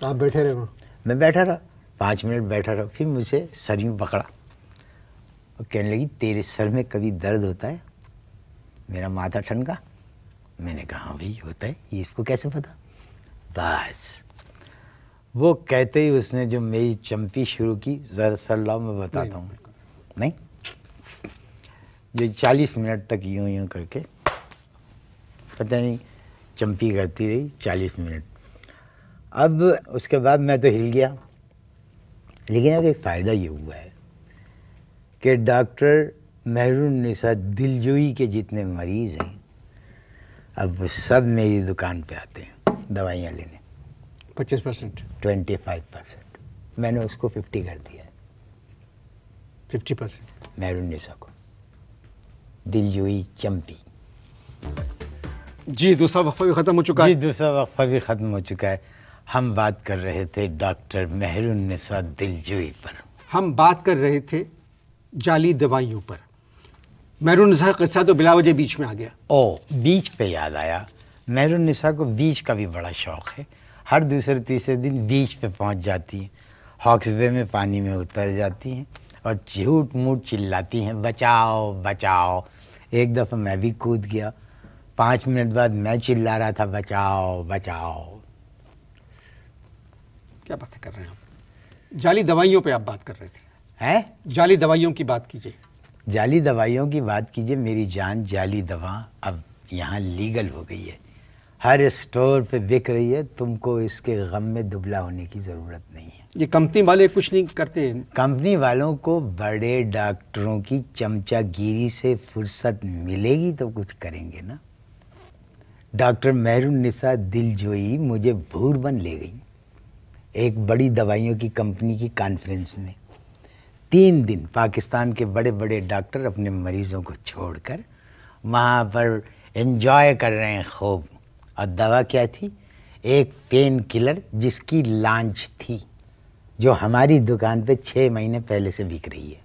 तो आप बैठे रहे वहाँ मैं बैठा रहा पाँच मिनट बैठा रहा फिर मुझे सर यूँ पकड़ा और कहने लगी तेरे सर में कभी दर्द होता है मेरा माथा ठनका मैंने कहा हाँ भाई होता है ये इसको कैसे पता बस वो कहते ही उसने जो मेरी चंपी शुरू की ज़रा सर लाओ मैं बताता हूँ नहीं जो चालीस मिनट तक यूँ यूँ करके पता नहीं चंपी करती रही चालीस मिनट अब उसके बाद मैं तो हिल गया लेकिन अब एक फ़ायदा ये हुआ है कि डॉक्टर महरून निसा दिलजोई के जितने मरीज़ हैं अब वो सब मेरी दुकान पे आते हैं दवाइयाँ लेने पच्चीस परसेंट ट्वेंटी फाइव परसेंट मैंने उसको फिफ्टी कर दिया है फिफ्टी परसेंट महरून निसा को दिलजोई चम्पी जी दूसरा वक्फा भी ख़त्म हो चुका है जी दूसरा वक्फा भी ख़त्म हो चुका है हम बात कर रहे थे डॉक्टर मेहरुन्निसा दिलजोई पर हम बात कर रहे थे जाली दवाइयों पर मेहरुन्निसा किस्सा तो वजह बीच में आ गया ओ बीच पे याद आया मेहरुन्निसा को बीच का भी बड़ा शौक़ है हर दूसरे तीसरे दिन बीच पे पहुंच जाती हैं हॉक्स में पानी में उतर जाती हैं और झूठ मूठ चिल्लाती हैं बचाओ बचाओ एक दफ़ा मैं भी कूद गया पाँच मिनट बाद मैं चिल्ला रहा था बचाओ बचाओ क्या बातें कर रहे हैं आप जाली दवाइयों पे आप बात कर रहे थे हैं जाली दवाइयों की बात कीजिए जाली दवाइयों की बात कीजिए मेरी जान जाली दवा अब यहाँ लीगल हो गई है हर स्टोर पे बिक रही है तुमको इसके गम में दुबला होने की ज़रूरत नहीं है ये कंपनी वाले कुछ नहीं करते कंपनी वालों को बड़े डॉक्टरों की चमचागिरी से फुर्सत मिलेगी तो कुछ करेंगे ना डॉक्टर मेहरुन निसा दिलजोई मुझे भूर बन ले गई एक बड़ी दवाइयों की कंपनी की कॉन्फ्रेंस में तीन दिन पाकिस्तान के बड़े बड़े डॉक्टर अपने मरीज़ों को छोड़कर वहाँ पर इन्जॉय कर रहे हैं खूब और दवा क्या थी एक पेन किलर जिसकी लांच थी जो हमारी दुकान पे छः महीने पहले से बिक रही है